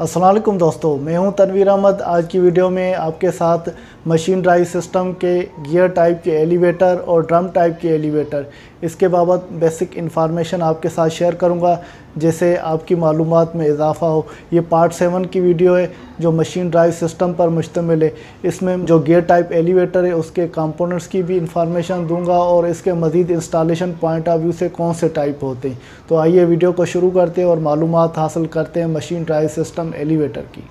असलम दोस्तों मैं हूं तनवीर अहमद आज की वीडियो में आपके साथ मशीन ड्राइव सिस्टम के गियर टाइप के एलिवेटर और ड्रम टाइप के एलिवेटर इसके बाबत बेसिक इन्फॉर्मेशन आपके साथ शेयर करूंगा जैसे आपकी मालूम में इजाफा हो ये पार्ट सेवन की वीडियो है जो मशीन ड्राइव सिस्टम पर मुश्तमिल है इसमें जो गेयर टाइप एलिवेटर है उसके कंपोनेंट्स की भी इंफॉर्मेशन दूंगा और इसके मज़ीद इंस्टॉलेशन पॉइंट ऑफ व्यू से कौन से टाइप होते हैं तो आइए वीडियो को शुरू करते हैं और मालूम हासिल करते हैं मशीन ड्राइव सिस्टम एलिवेटर की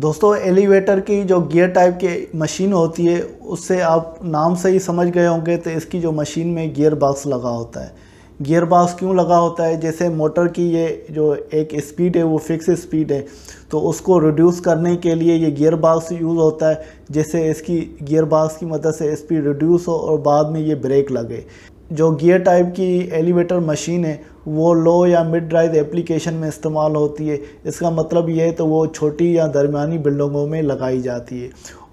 दोस्तों एलिवेटर की जो गियर टाइप की मशीन होती है उससे आप नाम से ही समझ गए होंगे तो इसकी जो मशीन में गियर बॉक्स लगा होता है गियर क्यों लगा होता है जैसे मोटर की ये जो एक स्पीड है वो फिक्स स्पीड है तो उसको रिड्यूस करने के लिए ये गियर यूज़ होता है जैसे इसकी गियर की मदद से स्पीड रिड्यूस हो और बाद में ये ब्रेक लगे जो गियर टाइप की एलिवेटर मशीन है वो लो या मिड ड्राइव एप्लीकेशन में इस्तेमाल होती है इसका मतलब ये है तो वो छोटी या दरमियानी बिल्डिंगों में लगाई जाती है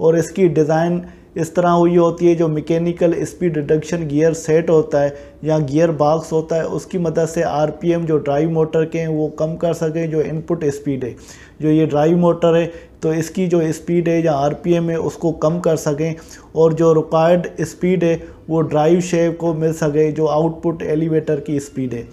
और इसकी डिज़ाइन इस तरह हुई होती है जो mechanical speed reduction gear set होता है या गियर बॉक्स होता है उसकी मदद से आरपीएम जो ड्राइव मोटर के हैं वो कम कर सकें जो इनपुट स्पीड है जो ये ड्राइव मोटर है तो इसकी जो स्पीड है या आरपीएम है उसको कम कर सकें और जो रिक्वायर्ड स्पीड है वो ड्राइव शेप को मिल सके जो आउटपुट एलिवेटर की स्पीड है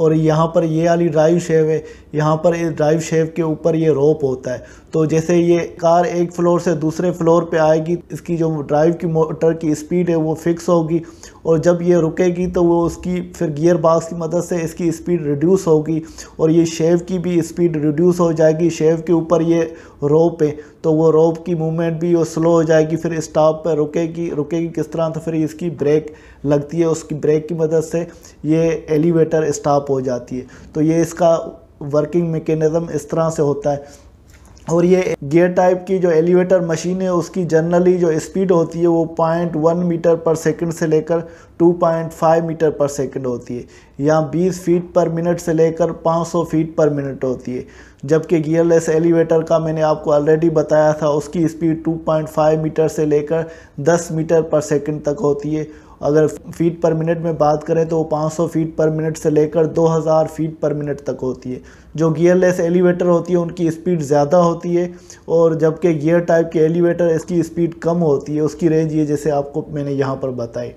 और यहाँ पर ये वाली ड्राइव शेव है यहाँ पर इस ड्राइव शेव के ऊपर ये रोप होता है तो जैसे ये कार एक फ्लोर से दूसरे फ्लोर पे आएगी इसकी जो ड्राइव की मोटर की स्पीड है वो फिक्स होगी और जब ये रुकेगी तो वो उसकी फिर गियर बॉक्स की मदद से इसकी स्पीड रिड्यूस होगी और ये शेव की भी स्पीड रिड्यूस हो जाएगी शेव के ऊपर ये रोप पे तो वो रोप की मूवमेंट भी वो स्लो हो जाएगी फिर स्टॉप पर रुकेगी रुकेगी किस तरह तो फिर इसकी ब्रेक लगती है उसकी ब्रेक की मदद से ये एलिवेटर स्टॉप हो जाती है तो ये इसका वर्किंग मेकेनिज़म इस तरह से होता है और ये गियर टाइप की जो एलिवेटर मशीन है उसकी जनरली जो स्पीड होती है वो पॉइंट वन मीटर पर सेकंड से लेकर टू पॉइंट फाइव मीटर पर सेकंड होती है यहाँ बीस फीट पर मिनट से लेकर पाँच सौ फीट पर मिनट होती है जबकि गियरलेस एलिवेटर का मैंने आपको ऑलरेडी बताया था उसकी speed two point five meter से लेकर दस मीटर पर सेकेंड तक होती है अगर फीट पर मिनट में बात करें तो वो 500 फीट पर मिनट से लेकर 2000 फीट पर मिनट तक होती है जो गियरलेस एलिवेटर होती है उनकी स्पीड ज़्यादा होती है और जबकि गियर टाइप के एलिवेटर इसकी स्पीड कम होती है उसकी रेंज ये जैसे आपको मैंने यहाँ पर बताई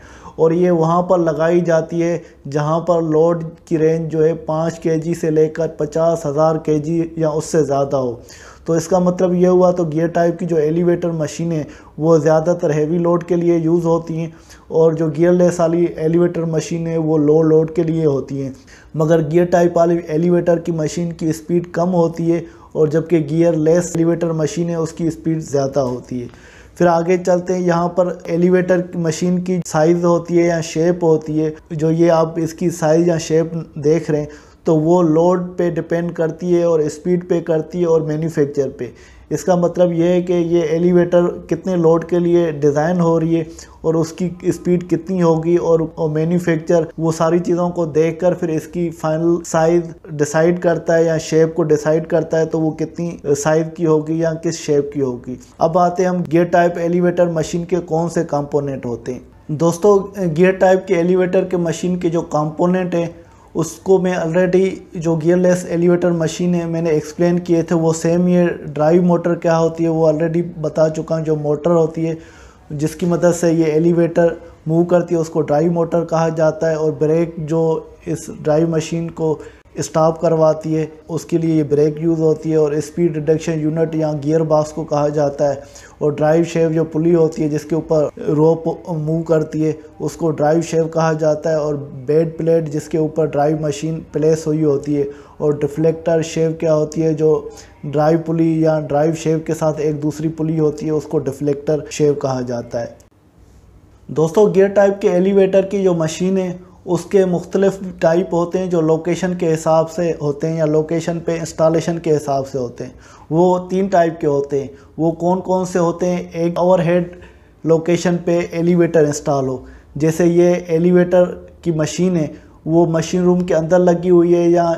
और ये वहाँ पर लगाई जाती है जहाँ पर लोड की रेंज जो है पाँच के से लेकर पचास हज़ार के या उससे ज़्यादा हो तो इसका मतलब ये हुआ तो गियर टाइप की जो एलिवेटर मशीनें वो ज़्यादातर हैवी लोड के लिए यूज़ होती हैं और जो गियरलेस वाली एलिवेटर मशीनें वो लो लोड के लिए होती हैं मगर गियर टाइप वाली एलिवेटर की मशीन की स्पीड कम होती है और जबकि गियर लेस एलिवेटर मशीन है उसकी स्पीड ज़्यादा होती है फिर आगे चलते हैं यहाँ पर एलिवेटर मशीन की साइज़ होती है या शेप होती है जो ये आप इसकी साइज़ या शेप देख रहे हैं तो वो लोड पे डिपेंड करती है और स्पीड पे करती है और मैन्युफैक्चर पे इसका मतलब ये है कि ये एलिवेटर कितने लोड के लिए डिज़ाइन हो रही है और उसकी स्पीड कितनी होगी और, मैन्युफैक्चर वो सारी चीज़ों को देखकर फिर इसकी फाइनल साइज़ डिसाइड करता है या शेप को डिसाइड करता है तो वो कितनी साइज़ की होगी या किस शेप की होगी अब आते हैं हम गेयर टाइप एलिवेटर मशीन के कौन से कॉम्पोनेंट होते हैं दोस्तों गियर टाइप के एलिवेटर के मशीन के जो कॉम्पोनेंट हैं उसको मैं ऑलरेडी जो गियरलेस एलिवेटर मशीन है मैंने एक्सप्लेन किए थे वो सेम ये ड्राइव मोटर क्या होती है वो ऑलरेडी बता चुका हूँ जो मोटर होती है जिसकी मदद से ये एलिवेटर मूव करती है उसको ड्राइव मोटर कहा जाता है और ब्रेक जो इस ड्राइव मशीन को स्टॉप करवाती है उसके लिए ये ब्रेक यूज़ होती है और स्पीड रिडक्शन यूनिट या गियर बॉक्स को कहा जाता है और ड्राइव शेव जो पुली होती है जिसके ऊपर रोप मूव करती है उसको ड्राइव शेव कहा जाता है और बेड प्लेट जिसके ऊपर ड्राइव मशीन प्लेस हुई होती है और डिफ्लेक्टर शेव क्या होती है जो ड्राइव पुली या ड्राइव शेव के साथ एक दूसरी पुली होती है उसको डिफ्लेक्टर शेव कहा जाता है दोस्तों गियर टाइप के एलिवेटर की जो मशीन है उसके मुख्तलिफ टाइप होते हैं जो लोकेशन के हिसाब से होते हैं या लोकेशन पे इंस्टॉलेशन के हिसाब से होते हैं वो तीन टाइप के होते हैं वो कौन कौन से होते हैं एक ओवरहेड लोकेशन पे एलिवेटर इंस्टॉल हो जैसे ये एलिवेटर की मशीन है वो मशीन रूम के अंदर लगी हुई है या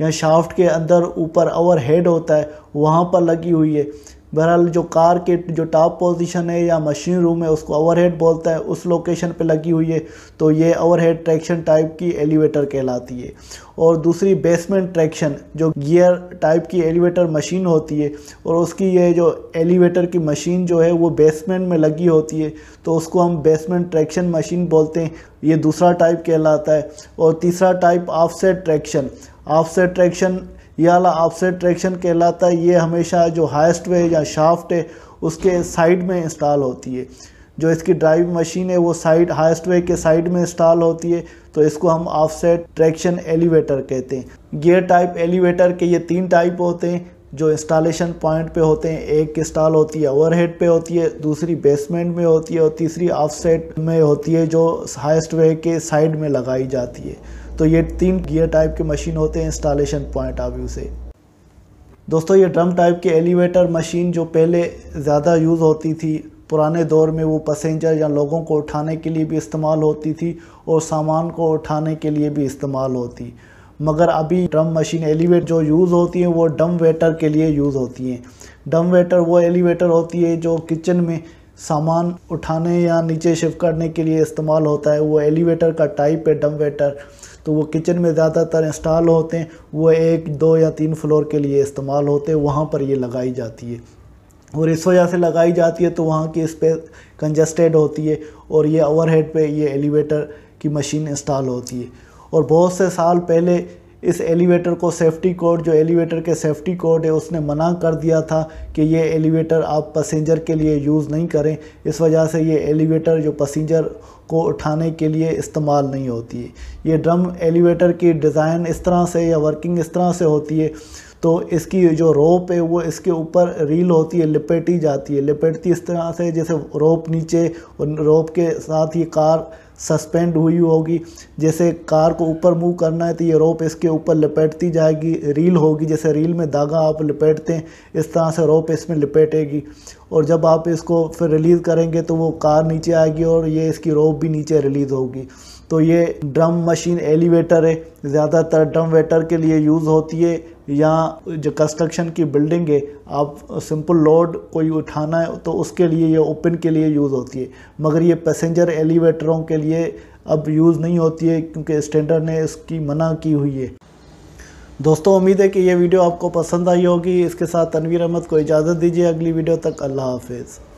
या शाफ्ट के अंदर ऊपर ओवर हेड होता है वहाँ पर लगी हुई है बहरहाल जो कार के जो टॉप पोजीशन है या मशीन रूम है उसको ओवरहेड बोलता है उस लोकेशन पे लगी हुई है तो ये ओवरहेड ट्रैक्शन टाइप की एलिवेटर कहलाती है और दूसरी बेसमेंट ट्रैक्शन जो गियर टाइप की एलिवेटर मशीन होती है और उसकी ये जो एलिवेटर की मशीन जो है वो बेसमेंट में लगी होती है तो उसको हम बेसमेंट ट्रैक्शन मशीन बोलते हैं ये दूसरा टाइप कहलाता है और तीसरा type offset traction offset traction ये वाला ऑफसेट ट्रैक्शन कहलाता है ये हमेशा जो हाइस्ट वे या शाफ्ट है उसके साइड में इंस्टॉल होती है जो इसकी ड्राइव मशीन है वो साइड हाइस्ट वे के साइड में इंस्टॉल होती है तो इसको हम ऑफसेट ट्रैक्शन एलिवेटर कहते हैं गियर टाइप एलिवेटर के ये तीन टाइप होते हैं जो इंस्टॉलेशन पॉइंट पे होते हैं एक इंस्टॉल होती है ओवरहेड पे होती है दूसरी बेसमेंट में होती है और तीसरी ऑफसेट में होती है जो हाइस्ट वे के साइड में लगाई जाती है तो ये तीन गियर टाइप के मशीन होते हैं इंस्टॉलेशन पॉइंट ऑफ व्यू से दोस्तों ये ड्रम टाइप के एलिवेटर मशीन जो पहले ज़्यादा यूज़ होती थी पुराने दौर में वो पैसेंजर या लोगों को उठाने के लिए भी इस्तेमाल होती थी और सामान को उठाने के लिए भी इस्तेमाल होती मगर अभी ड्रम मशीन एलिवेट जो यूज़ होती हैं वो डम वेटर के लिए यूज़ होती हैं डम वेटर वो एलिवेटर होती है जो किचन में सामान उठाने या नीचे शिफ्ट करने के लिए इस्तेमाल होता है वो एलिवेटर का टाइप है डम वेटर तो वो किचन में ज़्यादातर इंस्टॉल होते हैं वो एक दो या तीन फ्लोर के लिए इस्तेमाल होते हैं वहाँ पर ये लगाई जाती है और इस वजह से लगाई जाती है तो वहाँ की स्पेस कंजस्टेड होती है और ये ओवरहेड पे ये एलिवेटर की मशीन इंस्टॉल होती है और बहुत से साल पहले इस एलिवेटर को सेफ्टी कोड जो एलिवेटर के सेफ्टी कोड है उसने मना कर दिया था कि ये एलिवेटर आप पसेंजर के लिए यूज़ नहीं करें इस वजह से ये एलिवेटर जो पसेंजर को उठाने के लिए इस्तेमाल नहीं होती है ये ड्रम एलिवेटर की डिज़ाइन इस तरह से या वर्किंग इस तरह से होती है तो इसकी जो रोप है वो इसके ऊपर रील होती है लिपेटी जाती है लिपेटती इस तरह से जैसे रोप नीचे और रोप के साथ ही कार सस्पेंड हुई होगी जैसे कार को ऊपर मूव करना है तो ये रोप इसके ऊपर लपेटती जाएगी रील होगी जैसे रील में धागा आप लपेटते हैं इस तरह से रोप इसमें लपेटेगी और जब आप इसको फिर रिलीज़ करेंगे तो वो कार नीचे आएगी और ये इसकी रोप भी नीचे रिलीज़ होगी तो ये ड्रम मशीन एलिवेटर है ज़्यादातर ड्रम वेटर के लिए यूज़ होती है या जो कंस्ट्रक्शन की बिल्डिंग है आप सिंपल लोड कोई उठाना है तो उसके लिए ये ओपन के लिए यूज़ होती है मगर ये पैसेंजर एलिवेटरों के लिए अब यूज़ नहीं होती है क्योंकि स्टैंडर्ड ने इसकी मना की हुई है दोस्तों उम्मीद है कि ये वीडियो आपको पसंद आई होगी इसके साथ तनवीर अहमद को इजाज़त दीजिए अगली वीडियो तक अल्लाह हाफिज़